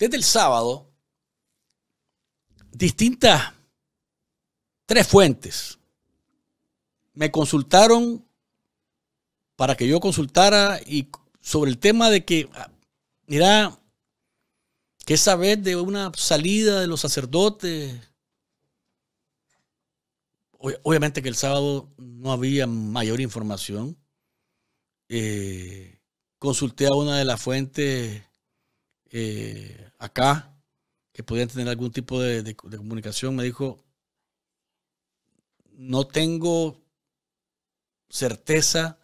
desde el sábado distintas tres fuentes me consultaron para que yo consultara y sobre el tema de que, ah, mira, que esa vez de una salida de los sacerdotes. Obviamente que el sábado no había mayor información. Eh, consulté a una de las fuentes eh, acá que podían tener algún tipo de, comunicación, me dijo, no tengo certeza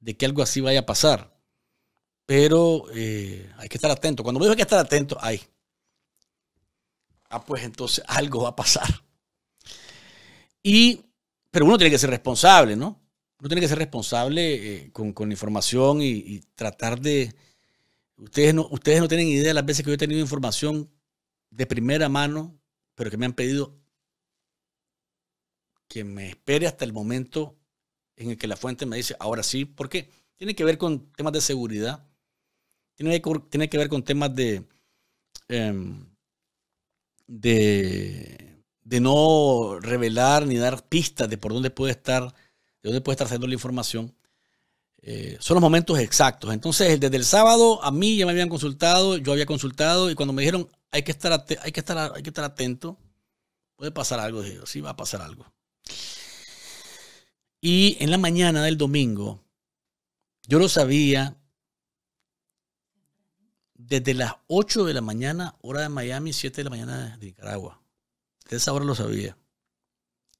de que algo así vaya a pasar. Pero eh, hay que estar atento. Cuando me dijo que estar atento, ahí Ah, pues entonces algo va a pasar. Y, pero uno tiene que ser responsable, ¿no? Uno tiene que ser responsable eh, con, información y tratar de, Ustedes no, ustedes no tienen idea de las veces que yo he tenido información de primera mano, pero que me han pedido que me espere hasta el momento en el que la fuente me dice, ahora sí, ¿por qué? Tiene que ver con temas de seguridad, tiene que, ver con temas em, de, de, no revelar ni dar pistas de por dónde puede estar, de dónde puede estar saliendo la información. Eh, son los momentos exactos. Entonces, desde el sábado a mí ya me habían consultado, yo había consultado y cuando me dijeron hay que estar, hay que estar, hay que estar atento, puede pasar algo, dije, sí va a pasar algo. Y en la mañana del domingo, yo lo sabía desde las 8 de la mañana, hora de Miami, 7 de la mañana de Nicaragua. Desde esa hora lo sabía.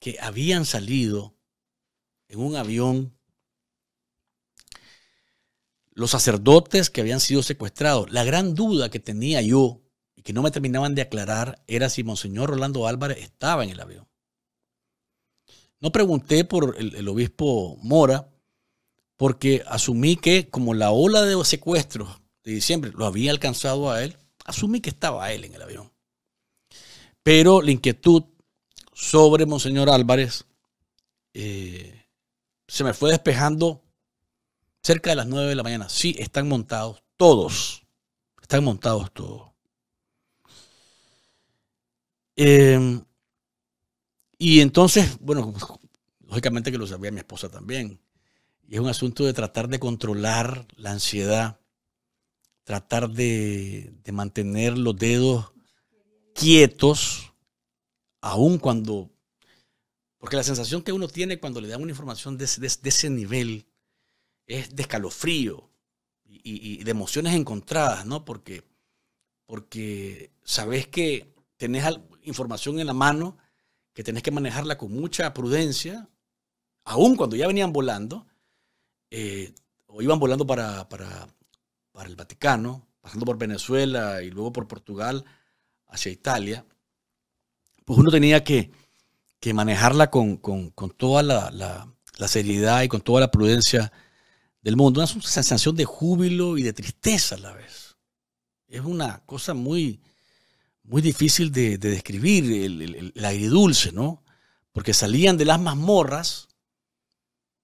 Que habían salido en un avión los sacerdotes que habían sido secuestrados. La gran duda que tenía yo y que no me terminaban de aclarar era si Monseñor Rolando Álvarez estaba en el avión. No pregunté por el, obispo Mora porque asumí que como la ola de secuestros de diciembre lo había alcanzado a él, asumí que estaba él en el avión. Pero la inquietud sobre Monseñor Álvarez eh, se me fue despejando cerca de las 9 de la mañana. Sí, están montados todos. Están montados todos. Em, y entonces, bueno, lógicamente que lo sabía mi esposa también. Y es un asunto de tratar de controlar la ansiedad, tratar de, mantener los dedos quietos, aun cuando... Porque la sensación que uno tiene cuando le dan una información de ese nivel es de escalofrío y, de emociones encontradas, ¿no? Porque, porque sabes que tenés información en la mano que tenés que manejarla con mucha prudencia, aun cuando ya venían volando, eh, o iban volando para, para, el Vaticano, pasando por Venezuela y luego por Portugal hacia Italia, pues uno tenía que, que manejarla con, con, toda la, la, la, seriedad y con toda la prudencia del mundo, una sensación de júbilo y de tristeza a la vez. Es una cosa muy, muy difícil de, describir, el, aire dulce ¿no? Porque salían de las mazmorras,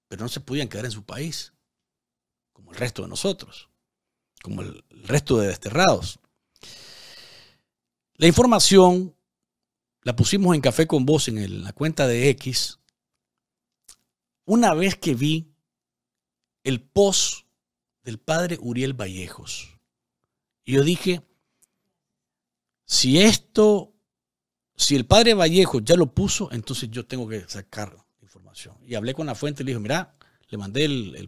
pero no se podían quedar en su país, como el resto de nosotros, como el, resto de desterrados. La información la pusimos en Café con Vos en la cuenta de X. Una vez que vi el post del padre Uriel Vallejos. Y yo dije, si esto, si el padre Vallejo ya lo puso, entonces yo tengo que sacar información. Y hablé con la fuente y le dije, mira, le mandé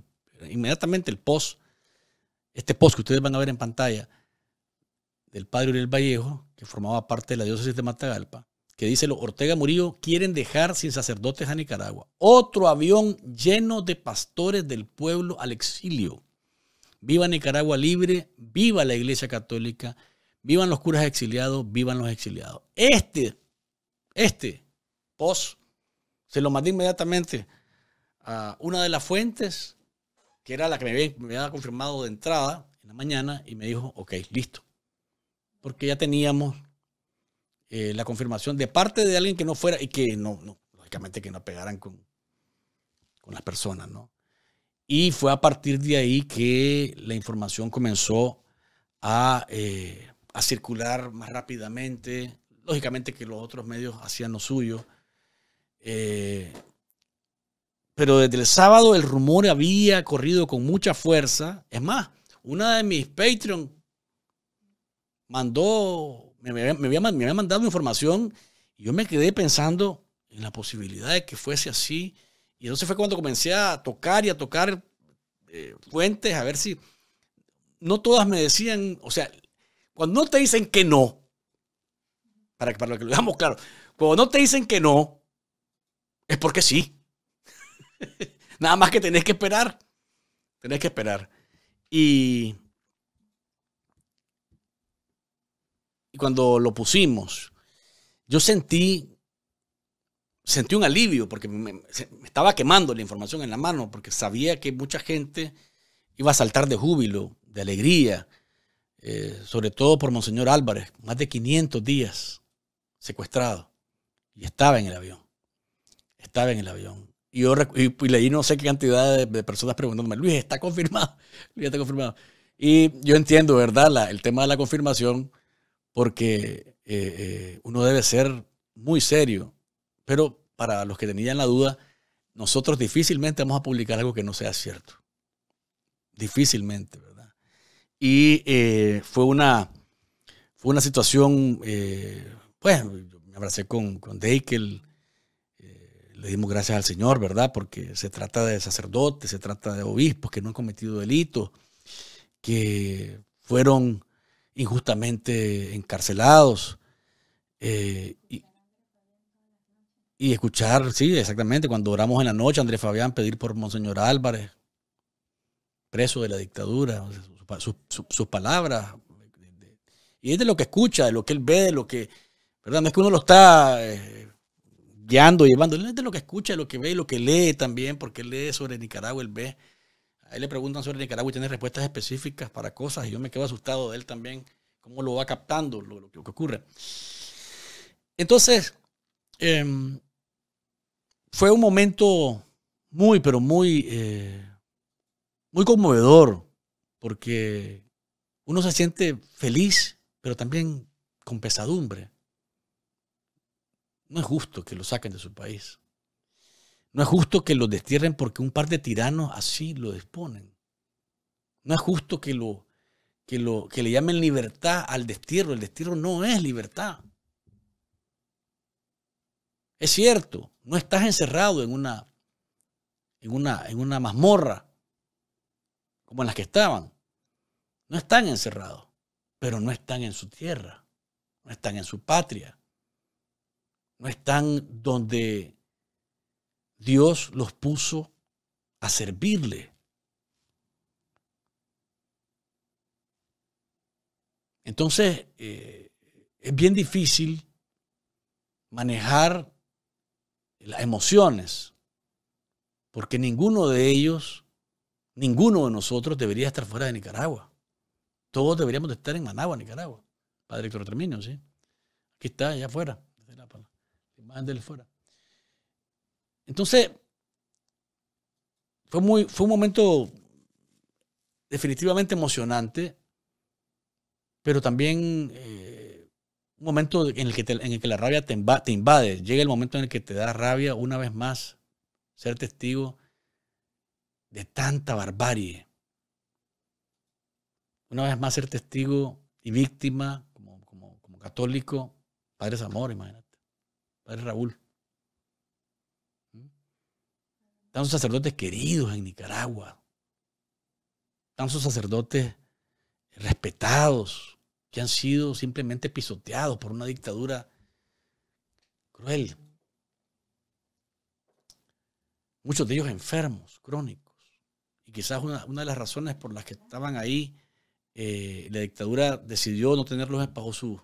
inmediatamente el post, este post que ustedes van a ver en pantalla, del padre Uriel Vallejo, que formaba parte de la diócesis de Matagalpa, que dice los Ortega Murillo quieren dejar sin sacerdotes a Nicaragua. Otro avión lleno de pastores del pueblo al exilio. Viva Nicaragua libre, viva la Iglesia Católica, vivan los curas exiliados, vivan los exiliados. Este, este post se lo mandé inmediatamente a una de las fuentes, que era la que me había, me había confirmado de entrada en la mañana, y me dijo, ok, listo. Porque ya teníamos eh, la confirmación de parte de alguien que no fuera y que no, lógicamente que no pegaran con, con las personas, ¿no? Y fue a partir de ahí que la información comenzó a, eh, circular más rápidamente. Lógicamente que los otros medios hacían lo suyo. Eh, pero desde el sábado el rumor había corrido con mucha fuerza. Es más, una de mis Patreon mandó me, habían mandado información y yo me quedé pensando en la posibilidad de que fuese así. Y entonces fue cuando comencé a tocar y a tocar eh, fuentes, a ver si... No todas me decían, o sea, cuando no te dicen que no, para que, para lo que lo digamos claro, cuando no te dicen que no, es porque sí. Nada más que tenés que esperar. Tenés que esperar. Y Y cuando lo pusimos, yo sentí, sentí un alivio porque me, estaba quemando la información en la mano, porque sabía que mucha gente iba a saltar de júbilo, de alegría, eh, sobre todo por Monseñor Álvarez, más de 500 días secuestrado. Y estaba en el avión. Estaba en el avión. Y yo leí no sé qué cantidad de, personas preguntándome, Luis, está confirmado. Luis, está confirmado. Y yo entiendo, ¿verdad? el tema de la confirmación porque eh, eh, uno debe ser muy serio. Pero para los que tenían la duda, nosotros difícilmente vamos a publicar algo que no sea cierto. Difícilmente, ¿verdad? Y eh, fue, una, fue una situación, pues me abracé con, con Deikel, le dimos gracias al Señor, ¿verdad? Porque se trata de sacerdotes, se trata de obispos que no han cometido delitos, que fueron injustamente encarcelados. Eh, y, escuchar, sí, exactamente, cuando oramos en la noche, Andrés Fabián pedir por Monseñor Álvarez, preso de la dictadura, sus, palabras. Y es de lo que escucha, de lo que él ve, de lo que, ¿verdad? No es que uno lo está eh, guiando, llevando, es de lo que escucha, de lo que ve y lo que lee también, porque él lee sobre Nicaragua, él ve a él le preguntan sobre Nicaragua y tiene respuestas específicas para cosas y yo me quedo asustado de él también, cómo lo va captando, lo, que ocurre. Entonces, em, fue un momento muy, pero muy, eh, muy conmovedor, porque uno se siente feliz, pero también con pesadumbre. No es justo que lo saquen de su país. No es justo que lo destierren porque un par de tiranos así lo disponen. No es justo que, lo, que, lo, que le llamen libertad al destierro. El destierro no es libertad. Es cierto, no estás encerrado en una, en una, en una mazmorra como en las que estaban. No están encerrados, pero no están en su tierra, no están en su patria, no están donde Dios los puso a servirle. Entonces, eh, es bien difícil manejar las emociones, porque ninguno de ellos, ninguno de nosotros debería estar fuera de Nicaragua. Todos deberíamos de estar en Managua, Nicaragua. Padre Héctor Terminio, ¿sí? Aquí está, allá afuera. La fuera. Entonces, fue, muy, fue un momento definitivamente emocionante, pero también eh, un momento en el que, en que la rabia te, invade, Llega el momento en el que te da rabia una vez más ser testigo de tanta barbarie. Una vez más ser testigo y víctima como, como católico, Padre Zamora, imagínate, Padre Raúl. Están sacerdotes queridos en Nicaragua. Están sus sacerdotes respetados, que han sido simplemente pisoteados por una dictadura cruel. Muchos de ellos enfermos, crónicos. Y quizás una, de las razones por las que estaban ahí, eh, la dictadura decidió no tenerlos bajo su,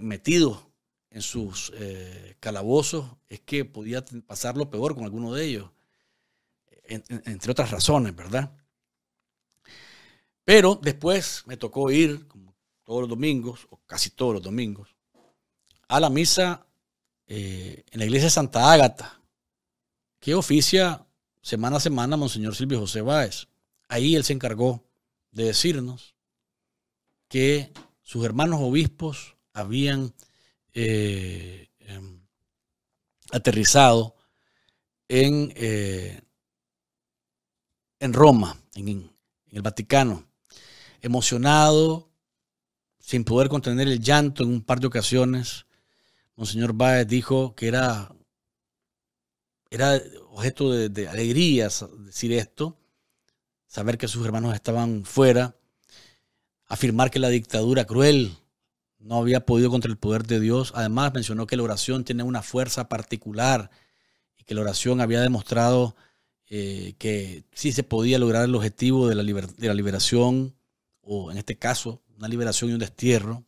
metidos en sus eh, calabozos, es que podía pasar lo peor con alguno de ellos entre otras razones, ¿verdad? Pero después me tocó ir, como todos los domingos, o casi todos los domingos, a la misa eh, en la iglesia de Santa Ágata, que oficia semana a semana Monseñor Silvio José Báez. Ahí él se encargó de decirnos que sus hermanos obispos habían eh, em, aterrizado en eh, en Roma, en, el Vaticano, emocionado, sin poder contener el llanto en un par de ocasiones. Monseñor Báez dijo que era, objeto de, de alegría decir esto, saber que sus hermanos estaban fuera, afirmar que la dictadura cruel no había podido contra el poder de Dios. Además mencionó que la oración tiene una fuerza particular y que la oración había demostrado eh, que sí se podía lograr el objetivo de la, liberación, o en este caso, una liberación y un destierro.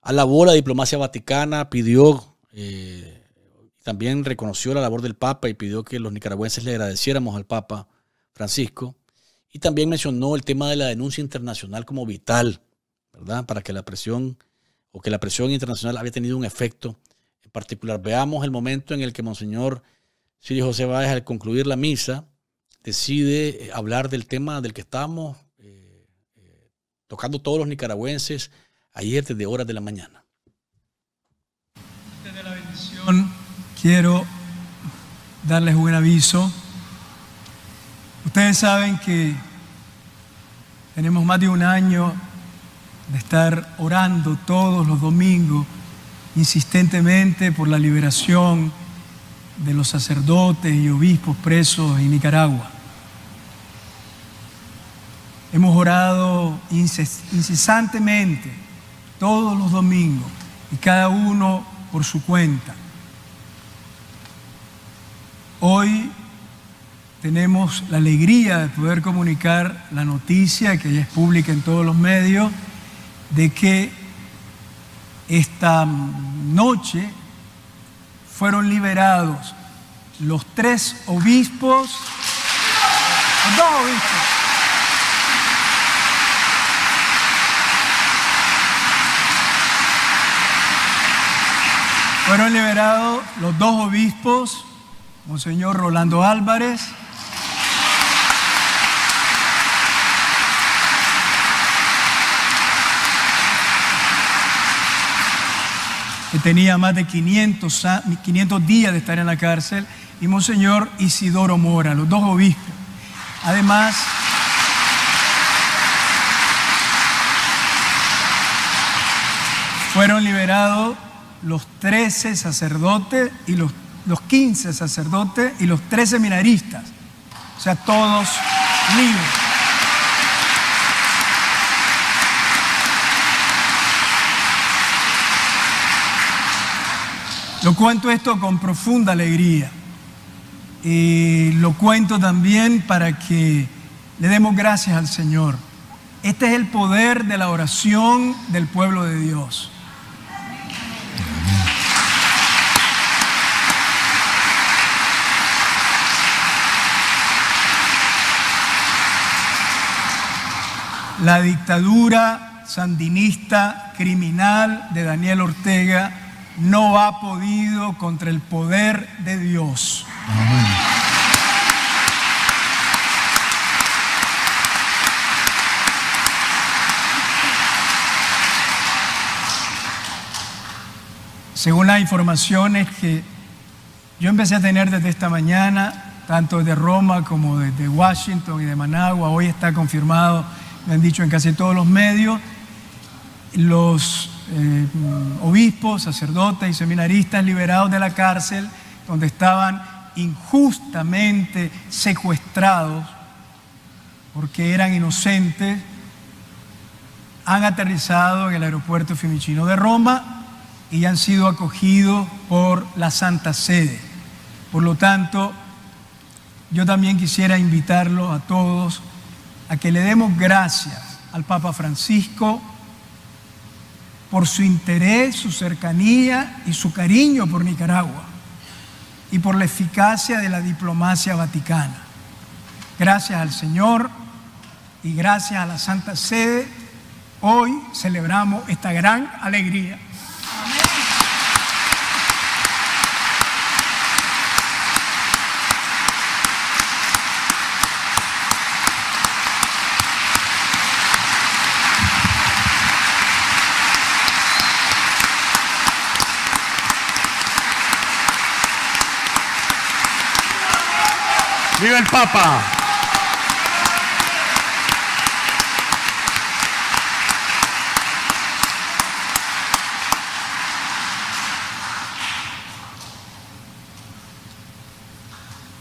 Alabó la diplomacia vaticana, pidió, eh, también reconoció la labor del Papa y pidió que los nicaragüenses le agradeciéramos al Papa Francisco. Y también mencionó el tema de la denuncia internacional como vital, ¿verdad? Para que la presión o que la presión internacional había tenido un efecto en particular. Veamos el momento en el que Monseñor Sirio José Báez, al concluir la misa, decide eh, hablar del tema del que estamos eh, eh, tocando todos los nicaragüenses ayer desde horas de la mañana. Antes la bendición, quiero darles un aviso. Ustedes saben que tenemos más de un año de estar orando todos los domingos insistentemente por la liberación de los sacerdotes y obispos presos en Nicaragua. Hemos orado incesantemente todos los domingos y cada uno por su cuenta. Hoy tenemos la alegría de poder comunicar la noticia que ya es pública en todos los medios de que esta noche fueron liberados los tres obispos, los dos obispos. Fueron liberados los dos obispos, Monseñor Rolando Álvarez que tenía más de 500, 500 días de estar en la cárcel, y Monseñor Isidoro Mora, los dos obispos. Además, fueron liberados los 13 sacerdotes y los, los 15 sacerdotes y los 13 minaristas. O sea, todos libres. Lo cuento esto con profunda alegría. Y lo cuento también para que le demos gracias al Señor. Este es el poder de la oración del pueblo de Dios. La dictadura sandinista criminal de Daniel Ortega no ha podido contra el poder de Dios. Según las informaciones que yo empecé a tener desde esta mañana, tanto de Roma como desde Washington y de Managua, hoy está confirmado, me han dicho en casi todos los medios, los eh, obispos, sacerdotes y seminaristas liberados de la cárcel, donde estaban injustamente secuestrados porque eran inocentes, han aterrizado en el aeropuerto Fiumicino de Roma y han sido acogidos por la Santa Sede. Por lo tanto, yo también quisiera invitarlos a todos a que le demos gracias al Papa Francisco, por su interés, su cercanía y su cariño por Nicaragua y por la eficacia de la diplomacia vaticana. Gracias al Señor y gracias a la Santa Sede, hoy celebramos esta gran alegría. ¡Viva el Papa!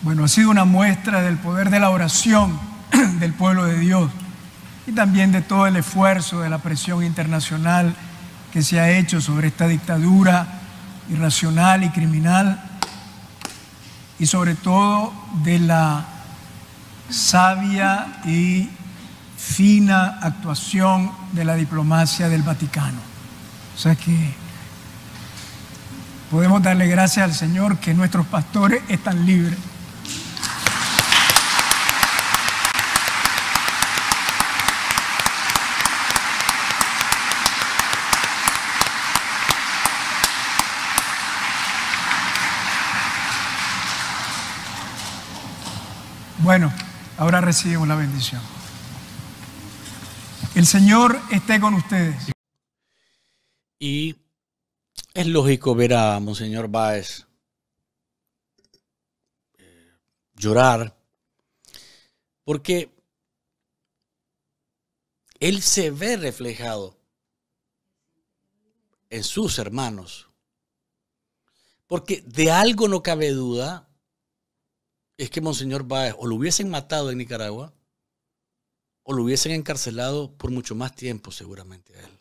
Bueno, ha sido una muestra del poder de la oración del pueblo de Dios y también de todo el esfuerzo de la presión internacional que se ha hecho sobre esta dictadura irracional y criminal y sobre todo de la sabia y fina actuación de la diplomacia del Vaticano. O sea que podemos darle gracias al Señor que nuestros pastores están libres. recibimos la bendición. El Señor esté con ustedes. Y es lógico ver a Monseñor Báez eh, llorar, porque él se ve reflejado en sus hermanos. Porque de algo no cabe duda es que Monseñor Báez o lo hubiesen matado en Nicaragua o lo hubiesen encarcelado por mucho más tiempo seguramente a él.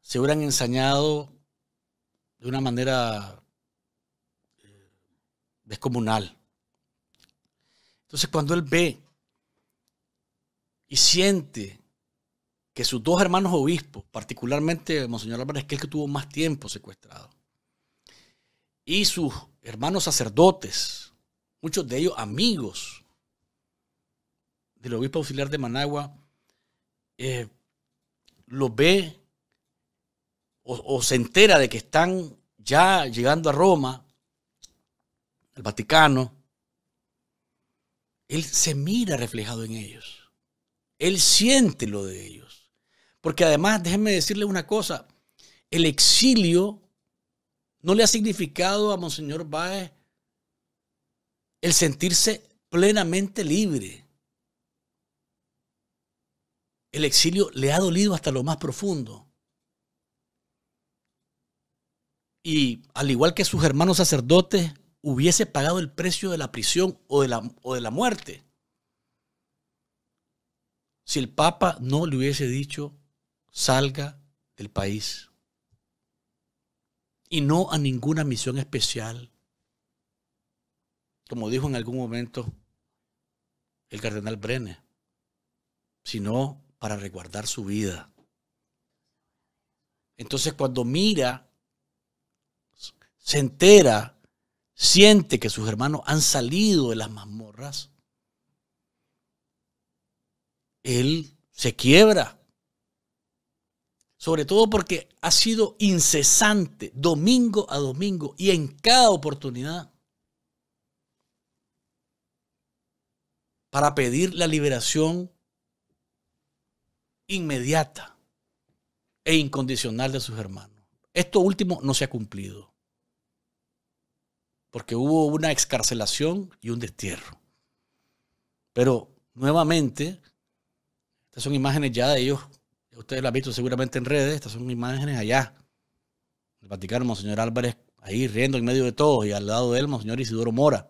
Se hubieran ensañado de una manera eh, descomunal. Entonces cuando él ve y siente que sus dos hermanos obispos, particularmente Monseñor Álvarez, que es el que tuvo más tiempo secuestrado, y sus hermanos sacerdotes, muchos de ellos amigos del obispo auxiliar de Managua, eh, los ve o, o se entera de que están ya llegando a Roma, al Vaticano, él se mira reflejado en ellos. Él siente lo de ellos. Porque además, déjenme decirle una cosa, el exilio ¿No le ha significado a Monseñor Báez el sentirse plenamente libre? El exilio le ha dolido hasta lo más profundo. Y al igual que sus hermanos sacerdotes, hubiese pagado el precio de la prisión o de la, o de la muerte. Si el Papa no le hubiese dicho, salga del país y no a ninguna misión especial. Como dijo en algún momento el cardenal Brenne, sino para resguardar su vida. Entonces cuando mira, se entera, siente que sus hermanos han salido de las mazmorras, él se quiebra sobre todo porque ha sido incesante, domingo a domingo y en cada oportunidad, para pedir la liberación inmediata e incondicional de sus hermanos. Esto último no se ha cumplido, porque hubo una excarcelación y un destierro. Pero nuevamente, estas son imágenes ya de ellos ustedes lo han visto seguramente en redes, estas son imágenes allá, El Vaticano, Monseñor Álvarez, ahí riendo en medio de todos, y al lado de él, Monseñor Isidoro Mora.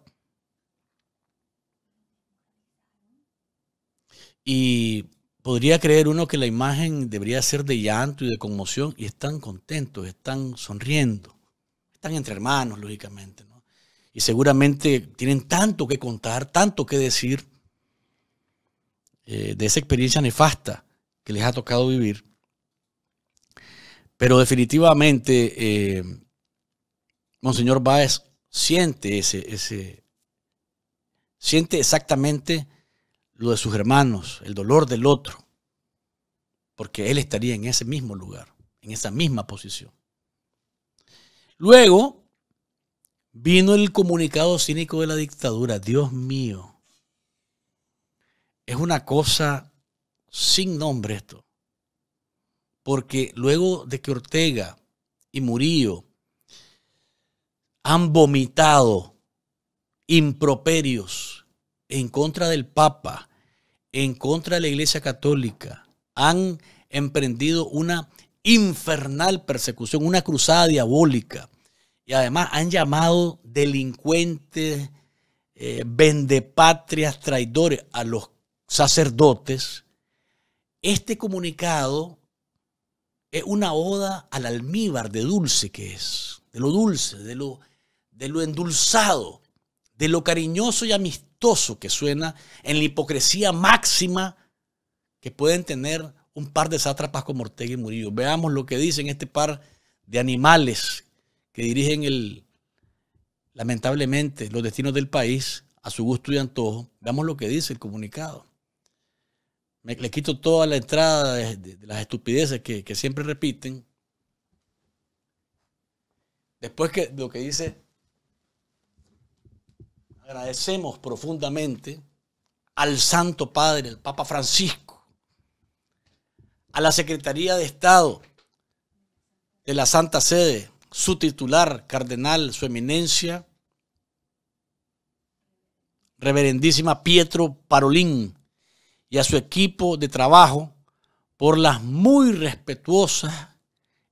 Y podría creer uno que la imagen debería ser de llanto y de conmoción, y están contentos, están sonriendo, están entre hermanos, lógicamente. ¿no? Y seguramente tienen tanto que contar, tanto que decir eh, de esa experiencia nefasta les ha tocado vivir. Pero definitivamente, eh, Monseñor Báez siente ese, siente exactamente lo de sus hermanos, el dolor del otro, porque él estaría en ese mismo lugar, en esa misma posición. Luego vino el comunicado cínico de la dictadura, Dios mío. Es una cosa sin nombre esto. Porque luego de que Ortega y Murillo han vomitado improperios en contra del Papa, en contra de la Iglesia Católica, han emprendido una infernal persecución, una cruzada diabólica. Y además han llamado delincuentes, eh, vendepatrias, traidores a los sacerdotes este comunicado es una oda al almíbar de dulce que es, de lo dulce, de lo, de lo endulzado, de lo cariñoso y amistoso que suena en la hipocresía máxima que pueden tener un par de sátrapas como Ortega y Murillo. Veamos lo que dicen este par de animales que dirigen el, lamentablemente los destinos del país a su gusto y antojo. Veamos lo que dice el comunicado le quito toda la entrada de, las estupideces que, siempre repiten. Después que lo que dice, agradecemos profundamente al Santo Padre, el Papa Francisco, a la Secretaría de Estado de la Santa Sede, su titular, Cardenal, su eminencia, Reverendísima Pietro Parolín y a su equipo de trabajo por las muy respetuosas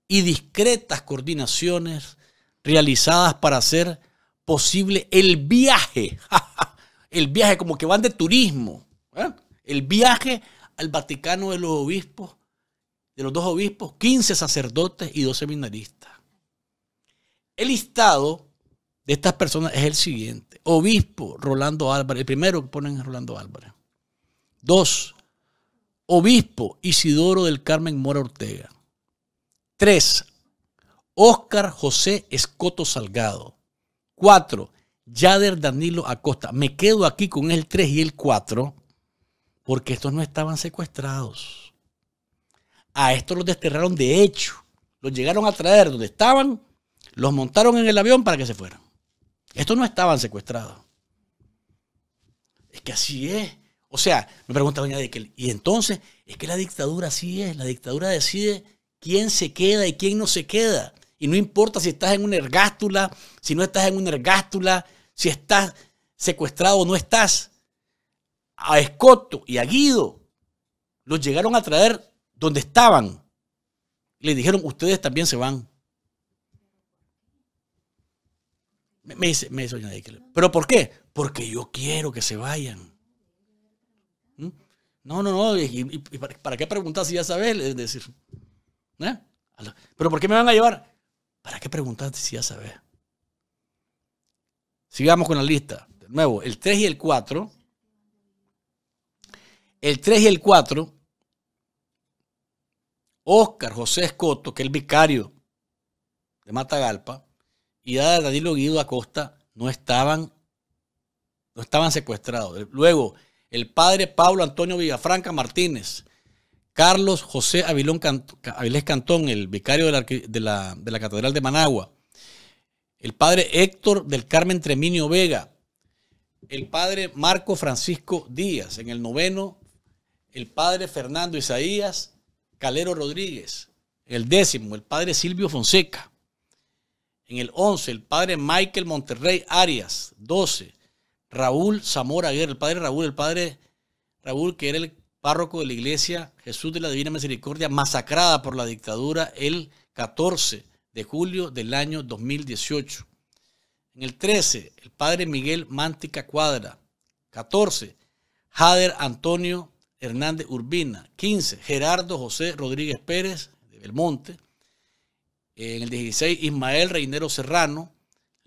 y discretas coordinaciones realizadas para hacer posible el viaje. el viaje como que van de turismo. ¿eh? El viaje al Vaticano de los obispos, de los dos obispos, 15 sacerdotes y dos seminaristas. El listado de estas personas es el siguiente. Obispo Rolando Álvarez, el primero que ponen es Rolando Álvarez. Dos, obispo Isidoro del Carmen Mora Ortega. Tres, Óscar José Escoto Salgado. Cuatro, Yader Danilo Acosta. Me quedo aquí con el 3 y el 4 porque estos no estaban secuestrados. A estos los desterraron de hecho. Los llegaron a traer donde estaban, los montaron en el avión para que se fueran. Estos no estaban secuestrados. Es que así es. O sea, me pregunta doña Dekel, y entonces, es que la dictadura así es, la dictadura decide quién se queda y quién no se queda. Y no importa si estás en una ergástula, si no estás en una ergástula, si estás secuestrado o no estás. A Escoto y a Guido los llegaron a traer donde estaban. Le dijeron, ustedes también se van. Me, dice, Doña pero ¿por qué? Porque yo quiero que se vayan. ¿Mm? No, no, no. ¿Y, para, qué preguntas si ya sabes? Es decir, ¿eh? ¿pero por qué me van a llevar? ¿Para qué preguntar si ya sabes? Sigamos con la lista. De nuevo, el 3 y el 4. El 3 y el 4. Oscar José Escoto, que es el vicario de Matagalpa, y Danilo Guido Acosta no estaban, no estaban secuestrados. Luego, el padre Pablo Antonio Villafranca Martínez, Carlos José Avilés Cantón, el vicario de la, de la, Catedral de Managua, el padre Héctor del Carmen Treminio Vega, el padre Marco Francisco Díaz, en el noveno, el padre Fernando Isaías Calero Rodríguez, el décimo, el padre Silvio Fonseca, en el once, el padre Michael Monterrey Arias, doce, Raúl Zamora Aguirre, el padre Raúl, el padre Raúl, que era el párroco de la iglesia Jesús de la Divina Misericordia, masacrada por la dictadura el 14 de julio del año 2018. En el 13, el padre Miguel Mántica Cuadra. 14, Jader Antonio Hernández Urbina. 15, Gerardo José Rodríguez Pérez de Belmonte. En el 16, Ismael Reinero Serrano.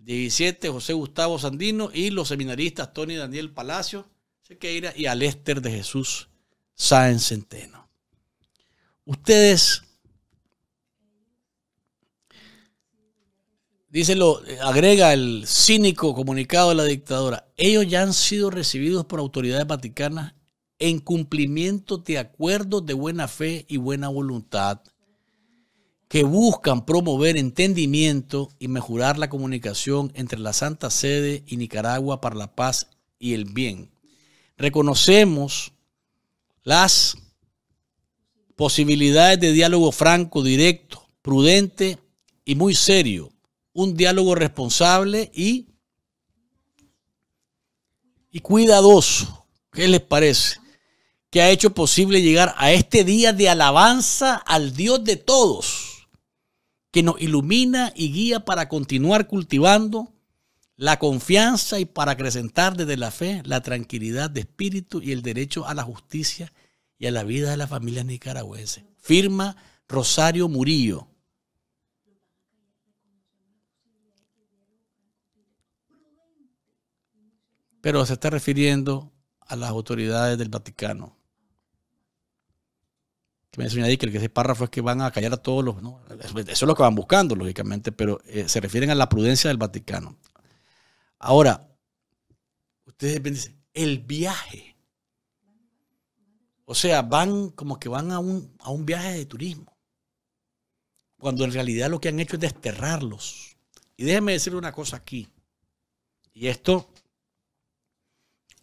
17 José Gustavo Sandino y los seminaristas Tony Daniel Palacio Sequeira y Alester de Jesús Sáenz Centeno. Ustedes, dice lo, agrega el cínico comunicado de la dictadora, ellos ya han sido recibidos por autoridades vaticanas en cumplimiento de acuerdos de buena fe y buena voluntad que buscan promover entendimiento y mejorar la comunicación entre la Santa Sede y Nicaragua para la paz y el bien. Reconocemos las posibilidades de diálogo franco, directo, prudente y muy serio, un diálogo responsable y, y cuidadoso. ¿Qué les parece? Que ha hecho posible llegar a este día de alabanza al Dios de todos que nos ilumina y guía para continuar cultivando la confianza y para acrecentar desde la fe la tranquilidad de espíritu y el derecho a la justicia y a la vida de las familias nicaragüenses. Firma Rosario Murillo. Pero se está refiriendo a las autoridades del Vaticano que me enseñó ahí, que ese párrafo es que van a callar a todos los... Eso es lo que van buscando, lógicamente, pero eh, se refieren a la prudencia del Vaticano. Ahora, ustedes dicen, el viaje. O sea, van como que van a un, a un viaje de turismo. Cuando en realidad lo que han hecho es desterrarlos. Y déjenme decirle una cosa aquí. Y esto,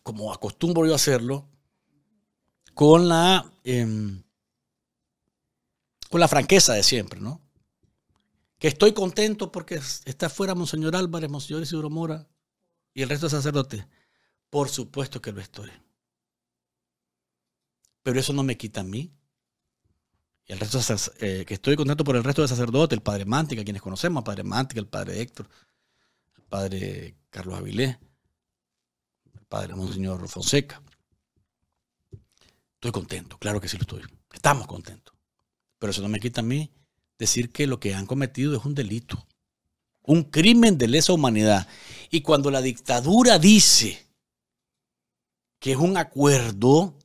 como acostumbro yo a hacerlo, con la... Em, con la franqueza de siempre, ¿no? Que estoy contento porque está fuera Monseñor Álvarez, Monseñor Isidro Mora y el resto de sacerdotes. Por supuesto que lo estoy. Pero eso no me quita a mí. Y el resto eh, que estoy contento por el resto de sacerdotes, el padre Mántica, quienes conocemos, el padre Mántica, el padre Héctor, el padre Carlos Avilés, el padre Monseñor Fonseca. Estoy contento, claro que sí lo estoy. Estamos contentos. Pero eso no me quita a mí decir que lo que han cometido es un delito, un crimen de lesa humanidad. Y cuando la dictadura dice que es un acuerdo,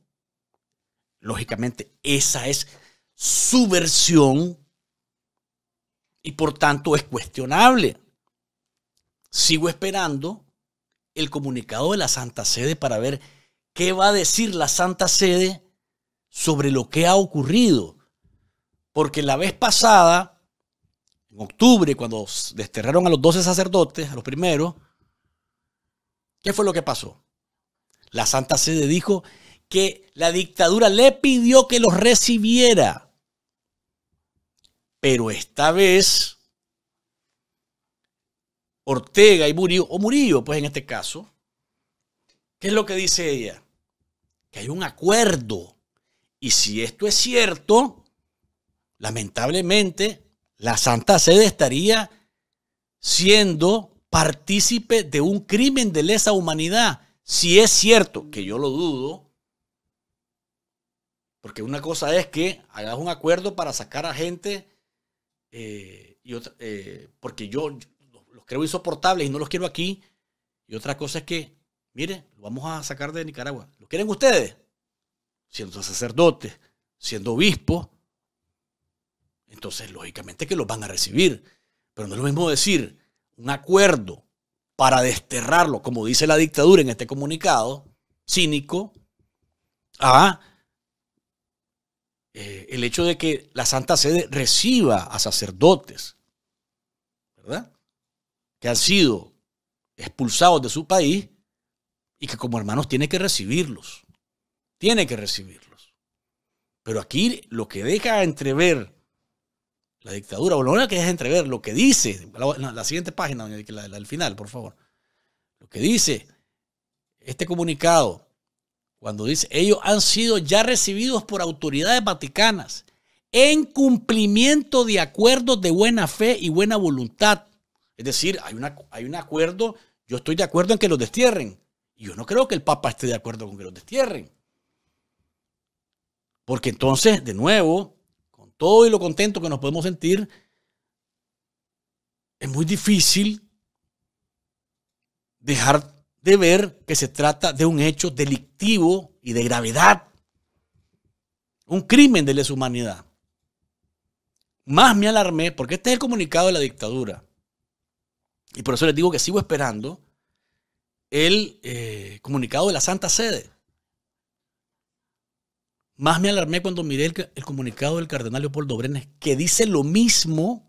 lógicamente esa es su versión y por tanto es cuestionable. Sigo esperando el comunicado de la Santa Sede para ver qué va a decir la Santa Sede sobre lo que ha ocurrido porque la vez pasada, en octubre, cuando desterraron a los doce sacerdotes, a los primeros, ¿qué fue lo que pasó? La Santa Sede dijo que la dictadura le pidió que los recibiera. Pero esta vez, Ortega y Murillo, o Murillo, pues en este caso, ¿qué es lo que dice ella? Que hay un acuerdo. Y si esto es cierto, lamentablemente la Santa Sede estaría siendo partícipe de un crimen de lesa humanidad. Si es cierto, que yo lo dudo, porque una cosa es que hagas un acuerdo para sacar a gente, eh, y otra, eh, porque yo los creo insoportables y no los quiero aquí, y otra cosa es que, mire, lo vamos a sacar de Nicaragua. ¿Lo quieren ustedes? Siendo sacerdotes, siendo obispos, entonces lógicamente que los van a recibir. Pero no es lo mismo decir un acuerdo para desterrarlo, como dice la dictadura en este comunicado cínico, a eh, el hecho de que la Santa Sede reciba a sacerdotes, ¿verdad? Que han sido expulsados de su país y que como hermanos tiene que recibirlos, tiene que recibirlos. Pero aquí lo que deja entrever la dictadura, o lo que es entrever, lo que dice, la, siguiente página, al final, por favor, lo que dice este comunicado, cuando dice, ellos han sido ya recibidos por autoridades vaticanas en cumplimiento de acuerdos de buena fe y buena voluntad. Es decir, hay, una, hay un acuerdo, yo estoy de acuerdo en que los destierren. Y yo no creo que el Papa esté de acuerdo con que los destierren. Porque entonces, de nuevo, todo y lo contento que nos podemos sentir, es muy difícil dejar de ver que se trata de un hecho delictivo y de gravedad, un crimen de lesa Más me alarmé porque este es el comunicado de la dictadura. Y por eso les digo que sigo esperando el eh, comunicado de la Santa Sede. Más me alarmé cuando miré el, comunicado del cardenal Leopoldo Brenes, que dice lo mismo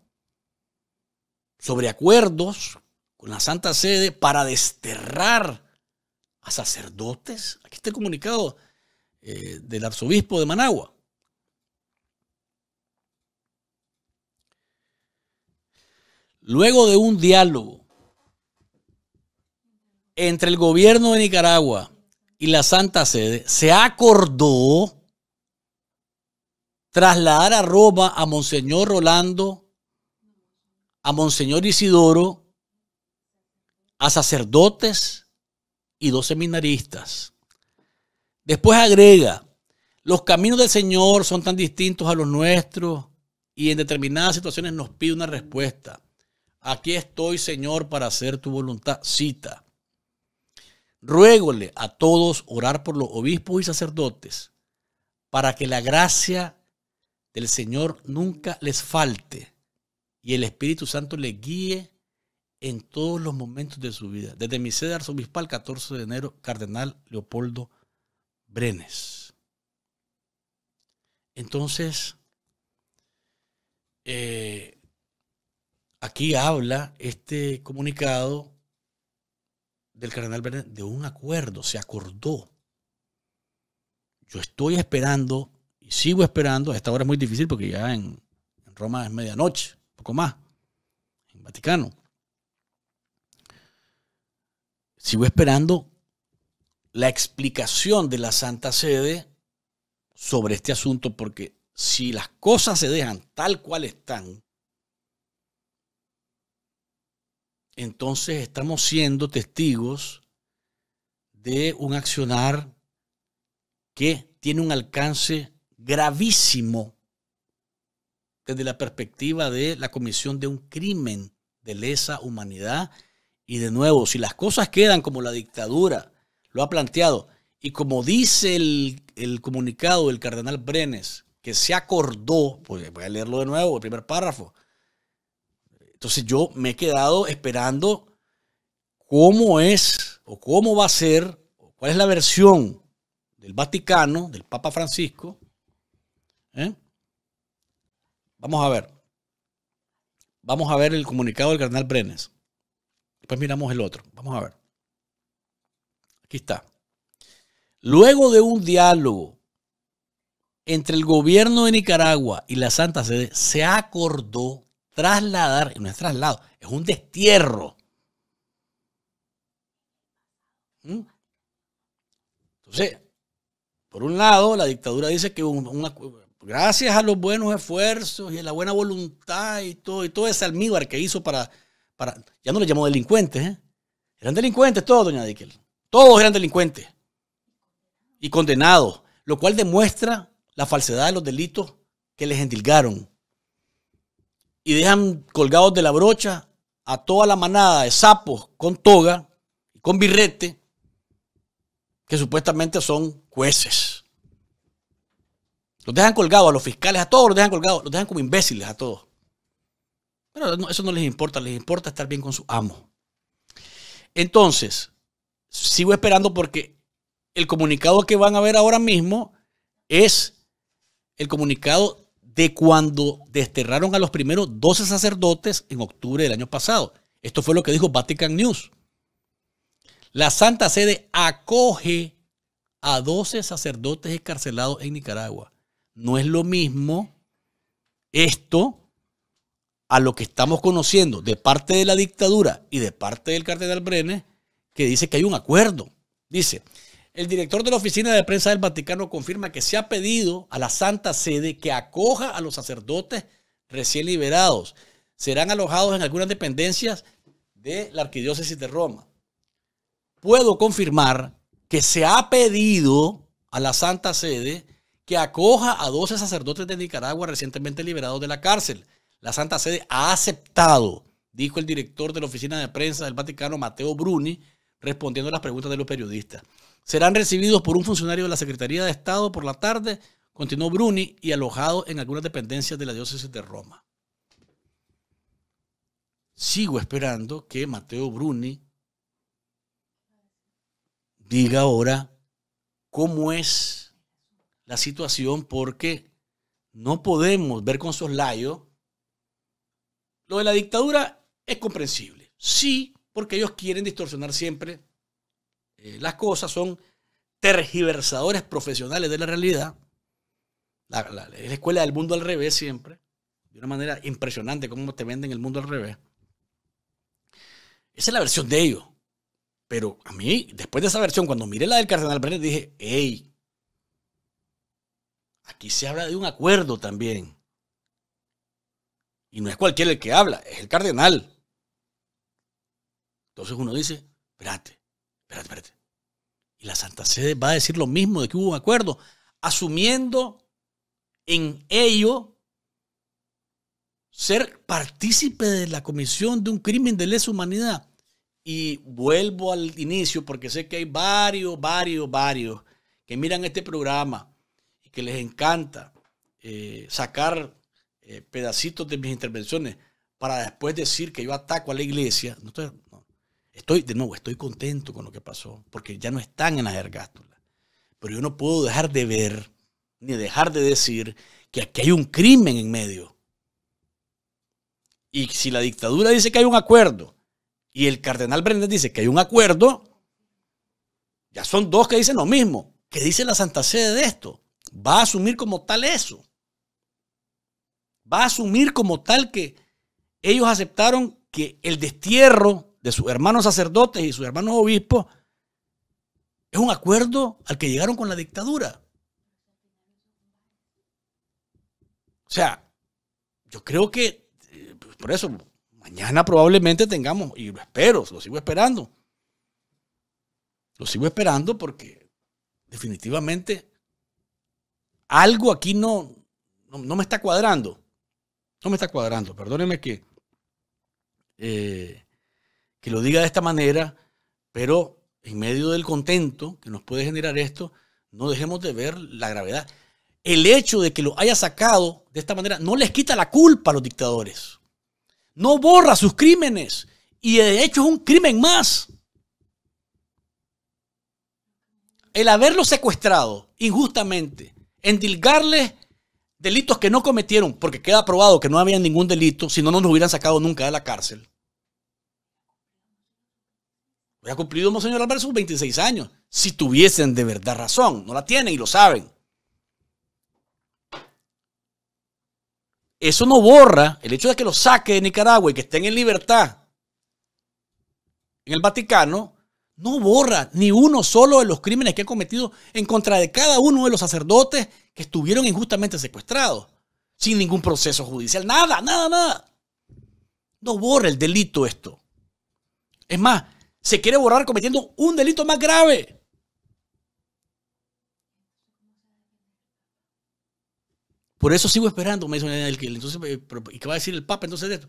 sobre acuerdos con la Santa Sede para desterrar a sacerdotes. Aquí está el comunicado eh, del arzobispo de Managua. Luego de un diálogo entre el gobierno de Nicaragua y la Santa Sede, se acordó trasladar a Roma a Monseñor Rolando, a Monseñor Isidoro, a sacerdotes y dos seminaristas. Después agrega, los caminos del Señor son tan distintos a los nuestros y en determinadas situaciones nos pide una respuesta. Aquí estoy, Señor, para hacer tu voluntad. Cita. Ruégole a todos orar por los obispos y sacerdotes para que la gracia del Señor nunca les falte y el Espíritu Santo les guíe en todos los momentos de su vida. Desde mi sede arzobispal, 14 de enero, Cardenal Leopoldo Brenes. Entonces, eh, aquí habla este comunicado del Cardenal Brenes de un acuerdo, se acordó. Yo estoy esperando y sigo esperando. A esta hora es muy difícil porque ya en, en Roma es medianoche, poco más, en Vaticano. Sigo esperando la explicación de la Santa Sede sobre este asunto porque si las cosas se dejan tal cual están, entonces estamos siendo testigos de un accionar que tiene un alcance gravísimo desde la perspectiva de la comisión de un crimen de lesa humanidad. Y de nuevo, si las cosas quedan como la dictadura lo ha planteado, y como dice el, comunicado del cardenal Brenes, que se acordó, pues voy a leerlo de nuevo, el primer párrafo. Entonces yo me he quedado esperando cómo es o cómo va a ser, cuál es la versión del Vaticano, del Papa Francisco, ¿Eh? Vamos a ver. Vamos a ver el comunicado del cardenal Brenes. Después miramos el otro. Vamos a ver. Aquí está. Luego de un diálogo entre el gobierno de Nicaragua y la Santa Sede, se acordó trasladar, no es traslado, es un destierro. ¿Mm? Entonces, por un lado, la dictadura dice que una, gracias a los buenos esfuerzos y a la buena voluntad y todo, y todo ese almíbar que hizo para, ya no le llamó delincuentes, ¿eh? Eran delincuentes todos, doña Dickel. Todos eran delincuentes y condenados, lo cual demuestra la falsedad de los delitos que les endilgaron. Y dejan colgados de la brocha a toda la manada de sapos con toga, y con birrete, que supuestamente son jueces. Los dejan colgados, a los fiscales, a todos los dejan colgados, los dejan como imbéciles a todos. Pero eso no les importa, les importa estar bien con su amo. Entonces, sigo esperando porque el comunicado que van a ver ahora mismo es el comunicado de cuando desterraron a los primeros 12 sacerdotes en octubre del año pasado. Esto fue lo que dijo Vatican News. La Santa Sede acoge a 12 sacerdotes escarcelados en Nicaragua no es lo mismo esto a lo que estamos conociendo de parte de la dictadura y de parte del cardenal Brenes, que dice que hay un acuerdo. Dice, el director de la Oficina de Prensa del Vaticano confirma que se ha pedido a la Santa Sede que acoja a los sacerdotes recién liberados. Serán alojados en algunas dependencias de la Arquidiócesis de Roma. Puedo confirmar que se ha pedido a la Santa Sede que acoja a 12 sacerdotes de Nicaragua recientemente liberados de la cárcel. La Santa Sede ha aceptado, dijo el director de la Oficina de Prensa del Vaticano, Mateo Bruni, respondiendo a las preguntas de los periodistas. Serán recibidos por un funcionario de la Secretaría de Estado por la tarde, continuó Bruni, y alojados en algunas dependencias de la diócesis de Roma. Sigo esperando que Mateo Bruni diga ahora cómo es la situación porque no podemos ver con soslayos. Lo de la dictadura es comprensible. Sí, porque ellos quieren distorsionar siempre eh, las cosas, son tergiversadores profesionales de la realidad. La, la, escuela del mundo al revés siempre. De una manera impresionante cómo te venden el mundo al revés. Esa es la versión de ellos. Pero a mí, después de esa versión, cuando miré la del Cardenal Brenner dije, hey, Aquí se habla de un acuerdo también. Y no es cualquiera el que habla, es el cardenal. Entonces uno dice, espérate, espérate, espérate. Y la Santa Sede va a decir lo mismo de que hubo un acuerdo, asumiendo en ello ser partícipe de la comisión de un crimen de lesa humanidad. Y vuelvo al inicio porque sé que hay varios, varios, varios que miran este programa que les encanta eh, sacar eh, pedacitos de mis intervenciones para después decir que yo ataco a la iglesia, no estoy, de nuevo, estoy contento con lo que pasó, porque ya no están en las ergástulas. Pero yo no puedo dejar de ver, ni dejar de decir, que aquí hay un crimen en medio. Y si la dictadura dice que hay un acuerdo, y el cardenal Brenner dice que hay un acuerdo, ya son dos que dicen lo mismo. ¿Qué dice la Santa Sede de esto? va a asumir como tal eso. Va a asumir como tal que ellos aceptaron que el destierro de sus hermanos sacerdotes y sus hermanos obispos es un acuerdo al que llegaron con la dictadura. O sea, yo creo que, eh, por eso, mañana probablemente tengamos, y lo espero, lo sigo esperando. Lo sigo esperando porque definitivamente algo aquí no, no, me está cuadrando. No me está cuadrando. Perdónenme que, eh, que lo diga de esta manera, pero en medio del contento que nos puede generar esto, no dejemos de ver la gravedad. El hecho de que lo haya sacado de esta manera no les quita la culpa a los dictadores. No borra sus crímenes. Y de hecho es un crimen más. El haberlo secuestrado injustamente endilgarles delitos que no cometieron, porque queda probado que no había ningún delito, si no, no nos hubieran sacado nunca de la cárcel. Hubiera cumplido Monseñor Álvarez sus 26 años, si tuviesen de verdad razón. No la tienen y lo saben. Eso no borra el hecho de que los saque de Nicaragua y que estén en libertad en el Vaticano, no borra ni uno solo de los crímenes que ha cometido en contra de cada uno de los sacerdotes que estuvieron injustamente secuestrados, sin ningún proceso judicial, nada, nada, nada. No borra el delito esto. Es más, se quiere borrar cometiendo un delito más grave. Por eso sigo esperando, me dice el, entonces, eh, ¿y qué va a decir el Papa entonces de esto?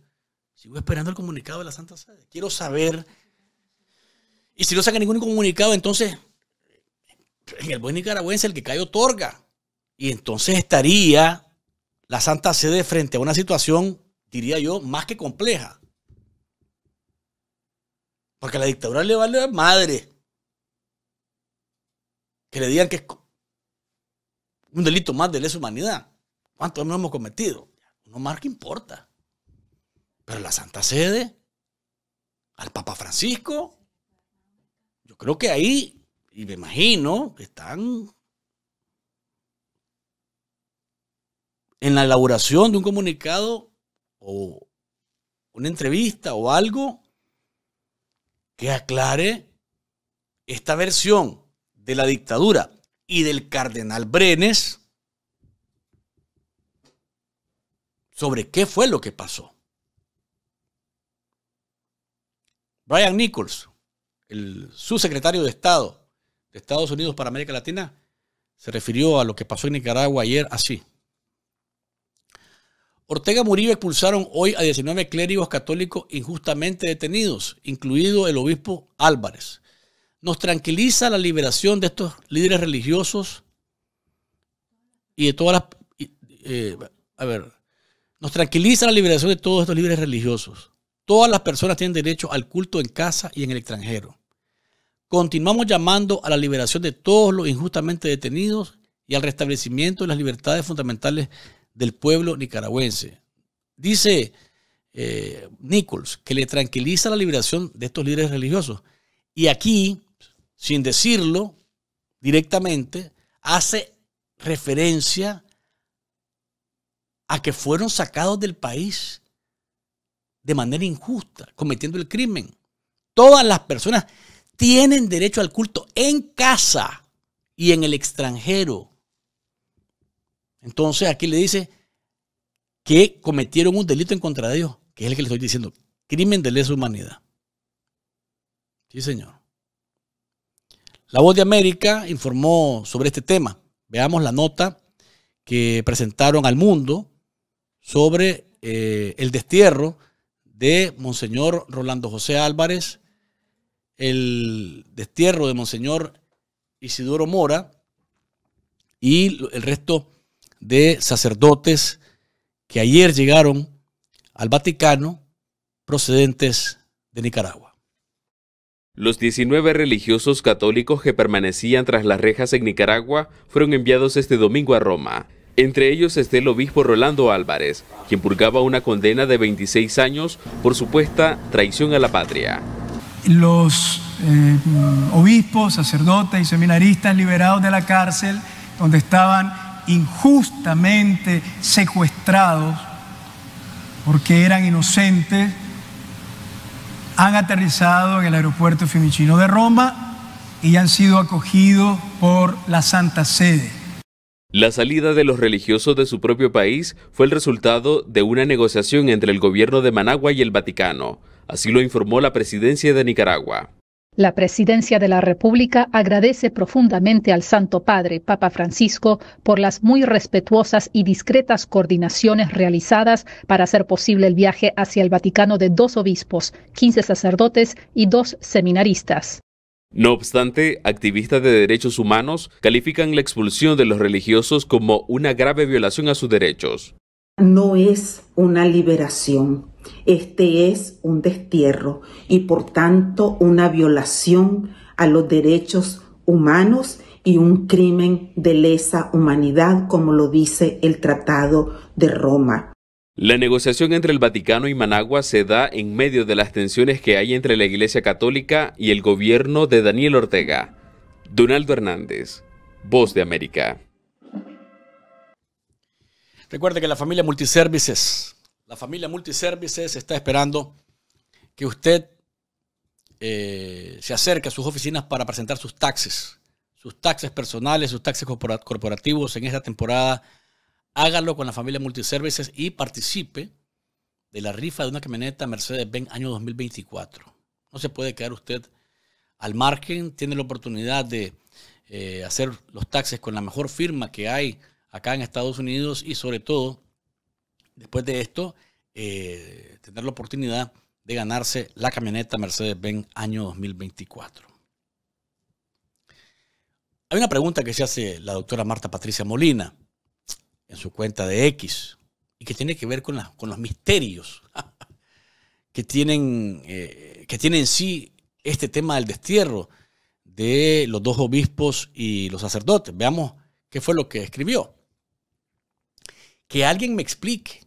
Sigo esperando el comunicado de la Santa Sede. Quiero saber y si no saca ningún comunicado, entonces en el buen nicaragüense el que cae otorga. Y entonces estaría la Santa Sede frente a una situación, diría yo, más que compleja. Porque a la dictadura le vale madre. Que le digan que es un delito más de lesa humanidad. ¿Cuántos no hemos cometido? Uno más que importa. Pero la Santa Sede, al Papa Francisco, creo que ahí, y me imagino que están en la elaboración de un comunicado o una entrevista o algo que aclare esta versión de la dictadura y del cardenal Brenes sobre qué fue lo que pasó. Brian Nichols, el subsecretario de Estado de Estados Unidos para América Latina se refirió a lo que pasó en Nicaragua ayer así. Ortega Murillo expulsaron hoy a 19 clérigos católicos injustamente detenidos, incluido el obispo Álvarez. Nos tranquiliza la liberación de estos líderes religiosos y de todas las... Eh, a ver, nos tranquiliza la liberación de todos estos líderes religiosos. Todas las personas tienen derecho al culto en casa y en el extranjero. Continuamos llamando a la liberación de todos los injustamente detenidos y al restablecimiento de las libertades fundamentales del pueblo nicaragüense. Dice eh, Nichols que le tranquiliza la liberación de estos líderes religiosos. Y aquí, sin decirlo directamente, hace referencia a que fueron sacados del país de manera injusta, cometiendo el crimen. Todas las personas tienen derecho al culto en casa y en el extranjero. Entonces aquí le dice que cometieron un delito en contra de Dios, que es el que le estoy diciendo, crimen de lesa humanidad. Sí, señor. La Voz de América informó sobre este tema. Veamos la nota que presentaron al mundo sobre eh, el destierro de Monseñor Rolando José Álvarez, el destierro de Monseñor Isidoro Mora y el resto de sacerdotes que ayer llegaron al Vaticano procedentes de Nicaragua. Los 19 religiosos católicos que permanecían tras las rejas en Nicaragua fueron enviados este domingo a Roma. Entre ellos está el obispo Rolando Álvarez, quien purgaba una condena de 26 años por supuesta traición a la patria. Los eh, obispos, sacerdotes y seminaristas liberados de la cárcel, donde estaban injustamente secuestrados porque eran inocentes, han aterrizado en el aeropuerto Fiumicino de Roma y han sido acogidos por la Santa Sede. La salida de los religiosos de su propio país fue el resultado de una negociación entre el gobierno de Managua y el Vaticano, así lo informó la presidencia de Nicaragua. La presidencia de la República agradece profundamente al Santo Padre, Papa Francisco, por las muy respetuosas y discretas coordinaciones realizadas para hacer posible el viaje hacia el Vaticano de dos obispos, 15 sacerdotes y dos seminaristas. No obstante, activistas de derechos humanos califican la expulsión de los religiosos como una grave violación a sus derechos. No es una liberación, este es un destierro y por tanto una violación a los derechos humanos y un crimen de lesa humanidad como lo dice el Tratado de Roma. La negociación entre el Vaticano y Managua se da en medio de las tensiones que hay entre la Iglesia Católica y el gobierno de Daniel Ortega. Donaldo Hernández, Voz de América. Recuerde que la familia Multiservices, la familia Multiservices está esperando que usted eh, se acerque a sus oficinas para presentar sus taxes, sus taxes personales, sus taxes corporativos en esta temporada hágalo con la familia Multiservices y participe de la rifa de una camioneta Mercedes-Benz año 2024. No se puede quedar usted al margen, tiene la oportunidad de eh, hacer los taxes con la mejor firma que hay acá en Estados Unidos y sobre todo, después de esto, eh, tener la oportunidad de ganarse la camioneta Mercedes-Benz año 2024. Hay una pregunta que se hace la doctora Marta Patricia Molina en su cuenta de X y que tiene que ver con, los misterios que tienen, eh, que tienen en sí este tema del destierro de los dos obispos y los sacerdotes. Veamos qué fue lo que escribió. Que alguien me explique.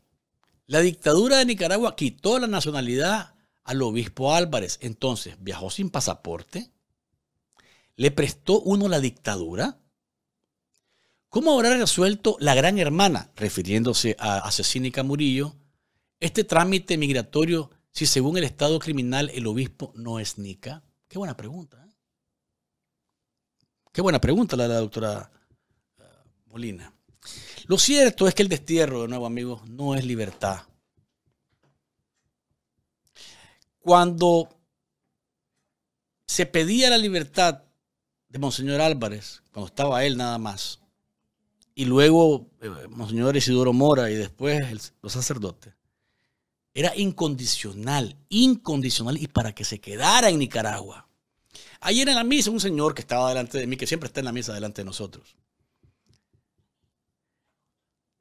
La dictadura de Nicaragua quitó la nacionalidad al obispo Álvarez. Entonces viajó sin pasaporte. Le prestó uno la dictadura. ¿Cómo habrá resuelto la gran hermana, refiriéndose a Asesínica Murillo, este trámite migratorio si según el Estado criminal el obispo no es Nica? Qué buena pregunta. ¿eh? Qué buena pregunta la de la doctora eh, Molina. Lo cierto es que el destierro, de nuevo amigos, no es libertad. Cuando se pedía la libertad de Monseñor Álvarez, cuando estaba él nada más, y luego eh, Monseñor Isidoro Mora y después los sacerdotes. Era incondicional, incondicional y para que se quedara en Nicaragua. Ayer en la misa un señor que estaba delante de mí, que siempre está en la misa delante de nosotros,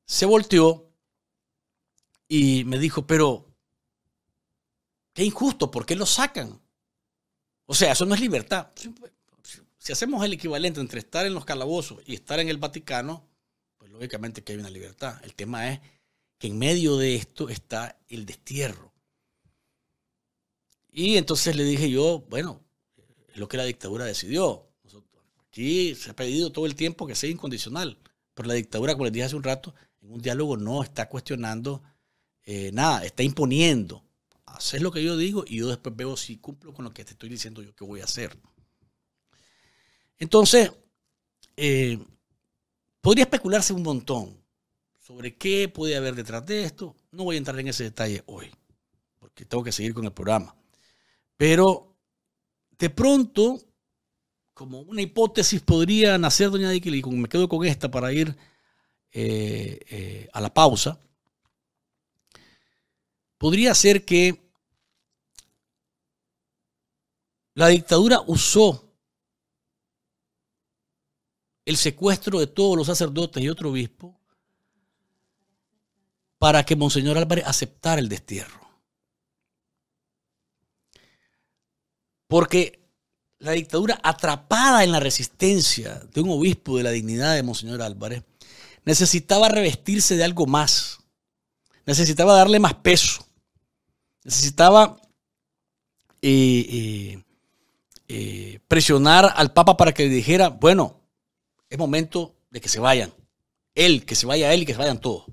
se volteó y me dijo, pero qué injusto, ¿por qué lo sacan? O sea, eso no es libertad. Si hacemos el equivalente entre estar en los calabozos y estar en el Vaticano, lógicamente que hay una libertad. El tema es que en medio de esto está el destierro. Y entonces le dije yo, bueno, es lo que la dictadura decidió. Aquí se ha pedido todo el tiempo que sea incondicional, pero la dictadura, como les dije hace un rato, en un diálogo no está cuestionando eh, nada, está imponiendo. Haces lo que yo digo y yo después veo si cumplo con lo que te estoy diciendo yo que voy a hacer. Entonces, eh, Podría especularse un montón sobre qué puede haber detrás de esto. No voy a entrar en ese detalle hoy, porque tengo que seguir con el programa. Pero de pronto, como una hipótesis podría nacer, doña Dikil, y me quedo con esta para ir eh, eh, a la pausa, podría ser que la dictadura usó el secuestro de todos los sacerdotes y otro obispo para que Monseñor Álvarez aceptara el destierro. Porque la dictadura atrapada en la resistencia de un obispo de la dignidad de Monseñor Álvarez necesitaba revestirse de algo más, necesitaba darle más peso, necesitaba eh, eh, eh, presionar al Papa para que le dijera, bueno, es momento de que se vayan. Él, que se vaya él y que se vayan todos.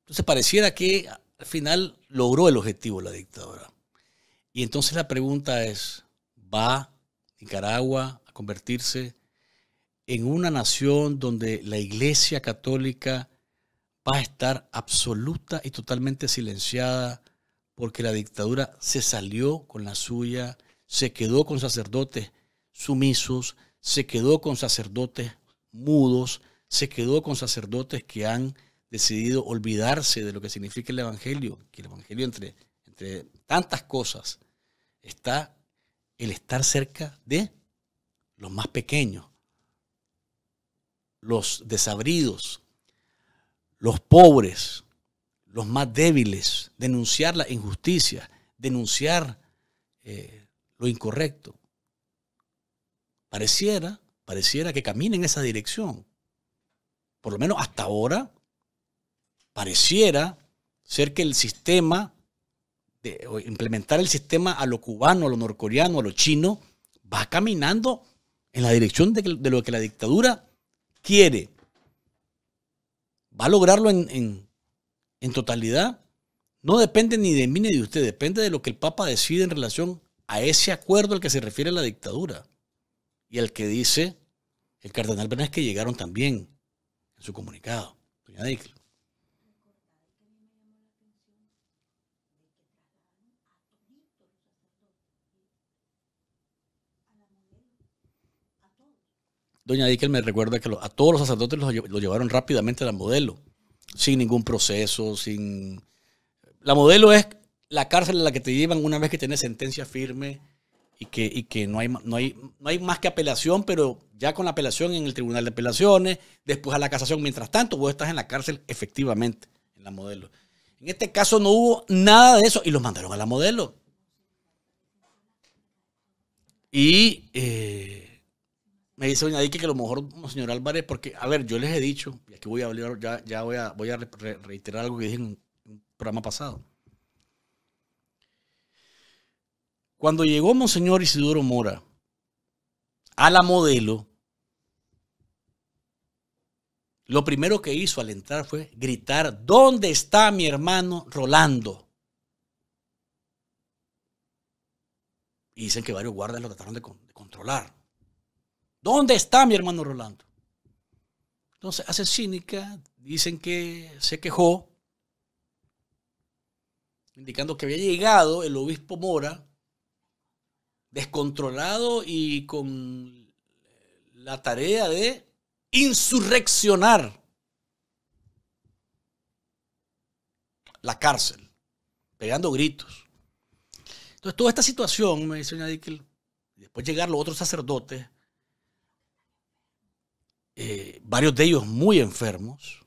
Entonces pareciera que al final logró el objetivo la dictadura. Y entonces la pregunta es, ¿va Nicaragua a convertirse en una nación donde la Iglesia Católica va a estar absoluta y totalmente silenciada porque la dictadura se salió con la suya, se quedó con sacerdotes sumisos, se quedó con sacerdotes mudos, se quedó con sacerdotes que han decidido olvidarse de lo que significa el Evangelio, que el Evangelio entre, entre tantas cosas está el estar cerca de los más pequeños, los desabridos, los pobres, los más débiles, denunciar la injusticia, denunciar eh, lo incorrecto. Pareciera, pareciera que camine en esa dirección. Por lo menos hasta ahora, pareciera ser que el sistema, de, implementar el sistema a lo cubano, a lo norcoreano, a lo chino, va caminando en la dirección de, lo que la dictadura quiere. ¿Va a lograrlo en, en, en totalidad? No depende ni de mí ni de usted, depende de lo que el Papa decide en relación a ese acuerdo al que se refiere la dictadura y el que dice el cardenal Bernés que llegaron también en su comunicado, doña todos. Doña Dickel me recuerda que a todos los sacerdotes los, llevaron rápidamente a la modelo, sin ningún proceso, sin... La modelo es la cárcel a la que te llevan una vez que tienes sentencia firme y que, y que no, hay, no, hay, no hay más que apelación, pero ya con la apelación en el Tribunal de Apelaciones, después a la casación. Mientras tanto, vos estás en la cárcel efectivamente, en la modelo. En este caso no hubo nada de eso y los mandaron a la modelo. Y eh, me dice Doña Dique que a lo mejor, señor Álvarez, porque, a ver, yo les he dicho, y aquí voy a, ya, ya voy voy a reiterar algo que dije en un programa pasado. Cuando llegó Monseñor Isidoro Mora a la modelo, lo primero que hizo al entrar fue gritar, ¿dónde está mi hermano Rolando? Y dicen que varios guardias lo trataron de, de controlar. ¿Dónde está mi hermano Rolando? Entonces, hace cínica, dicen que se quejó, indicando que había llegado el obispo Mora descontrolado y con la tarea de insurreccionar la cárcel, pegando gritos. Entonces, toda esta situación, me dice después llegaron los otros sacerdotes, eh, varios de ellos muy enfermos,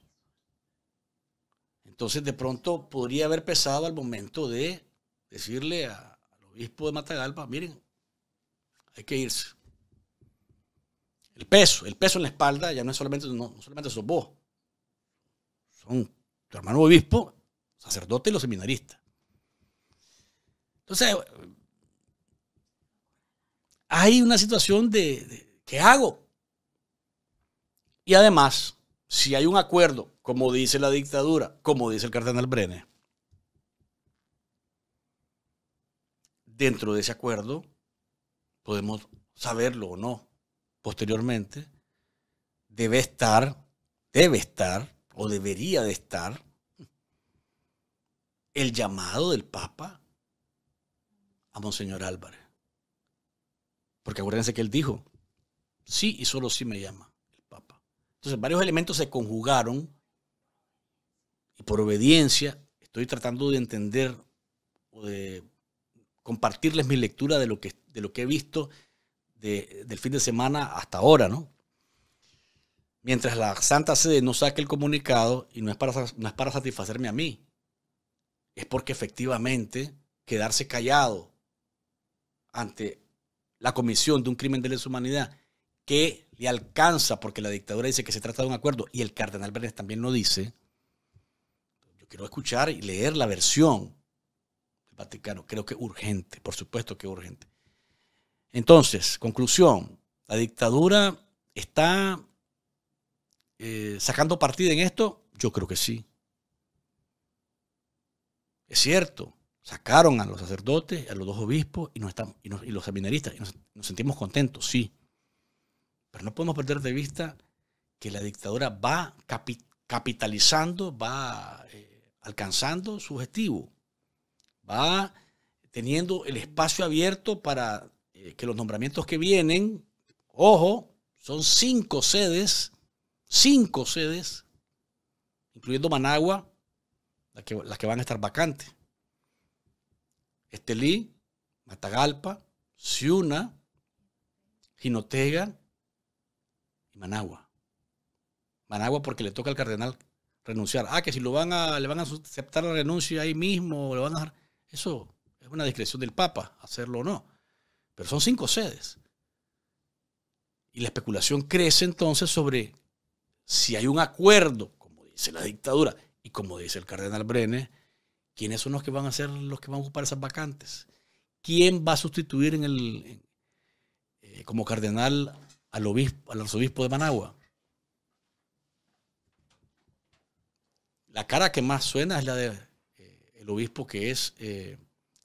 entonces de pronto podría haber pesado al momento de decirle al obispo de Matagalpa, miren, hay que irse. El peso, el peso en la espalda ya no es solamente, no, solamente sos vos. Son tu hermano obispo, sacerdote y los seminaristas. Entonces, hay una situación de, ¿qué hago? Y además, si hay un acuerdo, como dice la dictadura, como dice el cardenal brene dentro de ese acuerdo podemos saberlo o no posteriormente, debe estar, debe estar o debería de estar el llamado del Papa a Monseñor Álvarez. Porque acuérdense que él dijo, sí y solo sí me llama el Papa. Entonces varios elementos se conjugaron y por obediencia estoy tratando de entender o de compartirles mi lectura de lo que de lo que he visto del fin de semana hasta ahora, ¿no? Mientras la Santa Sede no saque el comunicado y no es para, para satisfacerme a mí, es porque efectivamente quedarse callado ante la comisión de un crimen de lesa humanidad que le alcanza, porque la dictadura dice que se trata de un acuerdo, y el cardenal Bernes también lo dice, yo quiero escuchar y leer la versión del Vaticano. Creo que urgente, por supuesto que urgente. Entonces, conclusión, la dictadura está eh, sacando partido en esto, yo creo que sí. Es cierto, sacaron a los sacerdotes, a los dos obispos y, nos y, los seminaristas, y nos, sentimos contentos, sí. Pero no podemos perder de vista que la dictadura va capitalizando, va eh, alcanzando su objetivo, va teniendo el espacio abierto para eh, que los nombramientos que vienen, ojo, son cinco sedes, cinco sedes, incluyendo Managua, las que, van a estar vacantes. Estelí, Matagalpa, Ciuna, Jinotega y Managua. Managua porque le toca al cardenal renunciar. Ah, que si lo van a, le van a aceptar la renuncia ahí mismo, le van a Eso es una discreción del Papa, hacerlo o no. Pero son cinco sedes. Y la especulación crece entonces sobre si hay un acuerdo, como dice la dictadura y como dice el cardenal Brenes, quiénes son los que van a ser los que van a ocupar esas vacantes. ¿Quién va a sustituir en el, eh, como cardenal al, obispo, al arzobispo de Managua? La cara que más suena es la del de, eh, el obispo que es eh,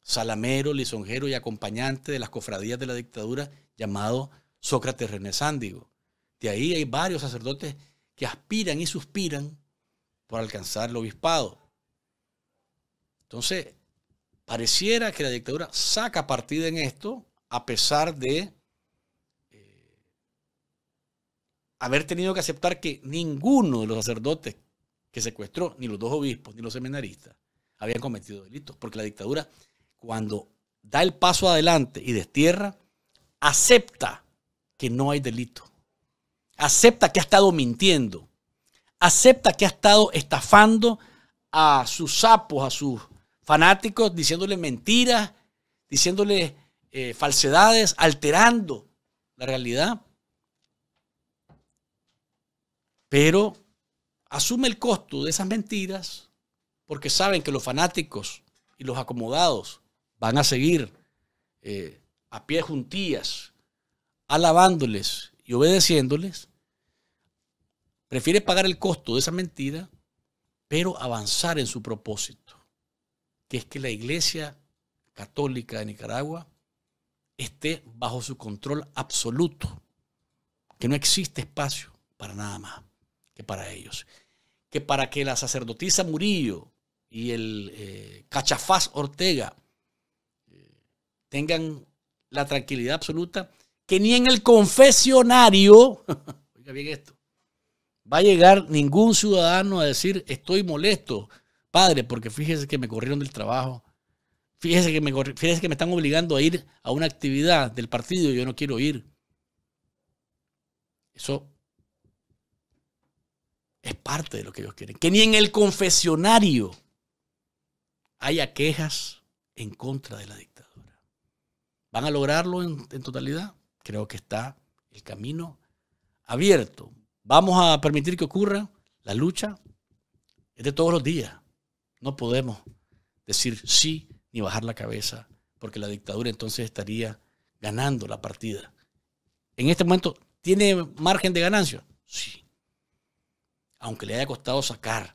salamero, lisonjero y acompañante de las cofradías de la dictadura llamado Sócrates René Sándigo. De ahí hay varios sacerdotes que aspiran y suspiran por alcanzar el obispado. Entonces, pareciera que la dictadura saca partida en esto a pesar de eh, haber tenido que aceptar que ninguno de los sacerdotes que secuestró, ni los dos obispos, ni los seminaristas, habían cometido delitos, porque la dictadura cuando da el paso adelante y destierra, acepta que no hay delito. Acepta que ha estado mintiendo. Acepta que ha estado estafando a sus sapos, a sus fanáticos, diciéndole mentiras, diciéndole eh, falsedades, alterando la realidad. Pero asume el costo de esas mentiras porque saben que los fanáticos y los acomodados van a seguir eh, a pie juntillas, alabándoles y obedeciéndoles, prefiere pagar el costo de esa mentira, pero avanzar en su propósito, que es que la iglesia católica de Nicaragua esté bajo su control absoluto, que no existe espacio para nada más que para ellos, que para que la sacerdotisa Murillo y el eh, cachafaz Ortega tengan la tranquilidad absoluta que ni en el confesionario, oiga bien esto, va a llegar ningún ciudadano a decir, estoy molesto, padre, porque fíjese que me corrieron del trabajo, fíjese que me, fíjese que me están obligando a ir a una actividad del partido y yo no quiero ir. Eso es parte de lo que ellos quieren. Que ni en el confesionario haya quejas en contra de la dictadura. ¿Van a lograrlo en, totalidad? Creo que está el camino abierto. ¿Vamos a permitir que ocurra la lucha? Es de todos los días. No podemos decir sí ni bajar la cabeza, porque la dictadura entonces estaría ganando la partida. En este momento, ¿tiene margen de ganancia? Sí. Aunque le haya costado sacar.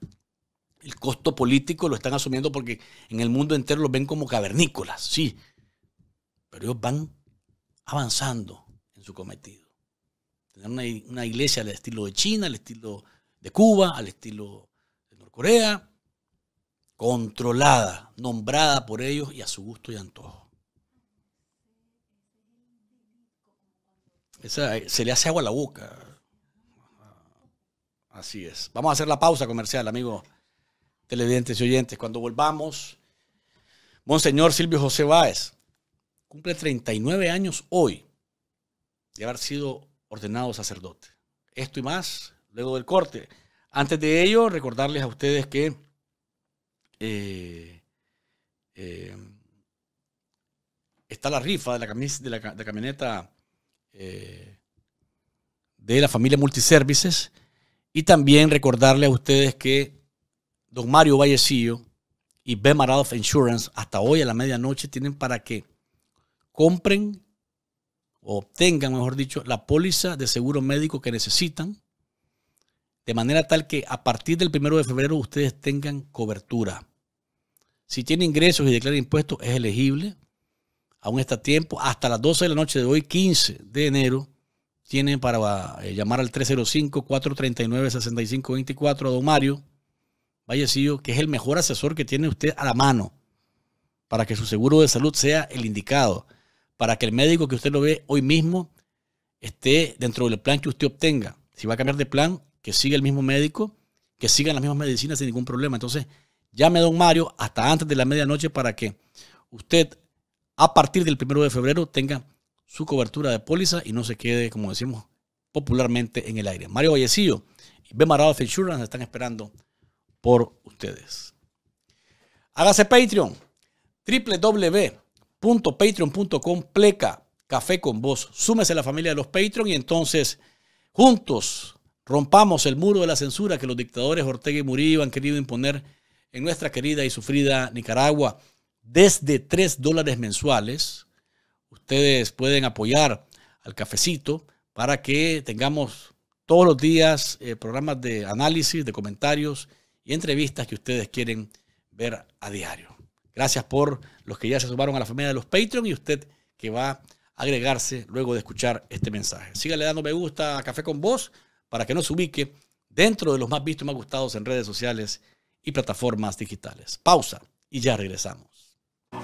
El costo político lo están asumiendo porque en el mundo entero los ven como cavernícolas, sí. Pero ellos van avanzando en su cometido. Tener una, iglesia al estilo de China, al estilo de Cuba, al estilo de Norcorea, controlada, nombrada por ellos y a su gusto y antojo. Eh, se le hace agua a la boca. Así es. Vamos a hacer la pausa comercial, amigos televidentes y oyentes. Cuando volvamos, Monseñor Silvio José Báez cumple 39 años hoy de haber sido ordenado sacerdote. Esto y más luego del corte. Antes de ello, recordarles a ustedes que eh, eh, está la rifa de la, de la, camioneta eh, de la familia Multiservices. Y también recordarles a ustedes que don Mario Vallecillo y B. Insurance hasta hoy a la medianoche tienen para qué compren o obtengan, mejor dicho, la póliza de seguro médico que necesitan, de manera tal que a partir del primero de febrero ustedes tengan cobertura. Si tiene ingresos y declara impuestos, es elegible. Aún está tiempo. Hasta las 12 de la noche de hoy, 15 de enero, tienen para eh, llamar al 305-439-6524 a don Mario Vallecillo, que es el mejor asesor que tiene usted a la mano para que su seguro de salud sea el indicado para que el médico que usted lo ve hoy mismo esté dentro del plan que usted obtenga. Si va a cambiar de plan, que siga el mismo médico, que sigan las mismas medicinas sin ningún problema. Entonces, llame a don Mario hasta antes de la medianoche para que usted, a partir del primero de febrero, tenga su cobertura de póliza y no se quede, como decimos popularmente, en el aire. Mario Vallecillo y Marado se están esperando por ustedes. Hágase Patreon, www patreon.com pleca café con vos. Súmese a la familia de los Patreon y entonces juntos rompamos el muro de la censura que los dictadores Ortega y Murillo han querido imponer en nuestra querida y sufrida Nicaragua. Desde 3 dólares mensuales, ustedes pueden apoyar al cafecito para que tengamos todos los días eh, programas de análisis, de comentarios y entrevistas que ustedes quieren ver a diario. Gracias por los que ya se sumaron a la familia de los Patreon y usted que va a agregarse luego de escuchar este mensaje. le dando me gusta a Café con Vos para que nos ubique dentro de los más vistos y más gustados en redes sociales y plataformas digitales. Pausa y ya regresamos.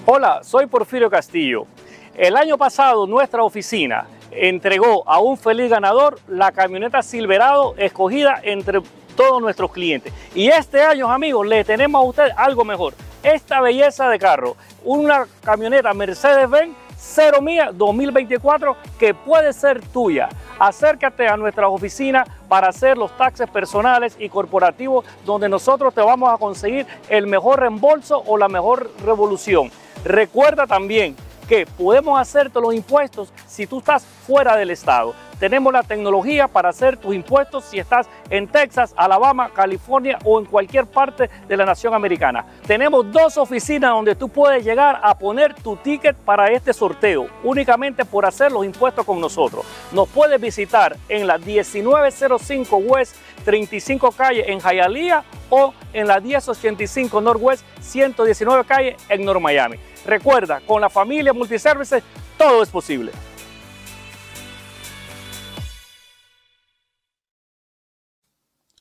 Hola, soy Porfirio Castillo. El año pasado nuestra oficina entregó a un feliz ganador la camioneta Silverado escogida entre todos nuestros clientes. Y este año, amigos, le tenemos a usted algo mejor esta belleza de carro. Una camioneta Mercedes-Benz 0 Mía 2024 que puede ser tuya. Acércate a nuestras oficina para hacer los taxes personales y corporativos donde nosotros te vamos a conseguir el mejor reembolso o la mejor revolución. Recuerda también que podemos hacerte los impuestos si tú estás fuera del estado. Tenemos la tecnología para hacer tus impuestos si estás en Texas, Alabama, California o en cualquier parte de la nación americana. Tenemos dos oficinas donde tú puedes llegar a poner tu ticket para este sorteo, únicamente por hacer los impuestos con nosotros. Nos puedes visitar en la 1905 West 35 Calle en Hialeah o en la 1085 Northwest 119 Calle en North Miami. Recuerda, con la familia Multiservices todo es posible.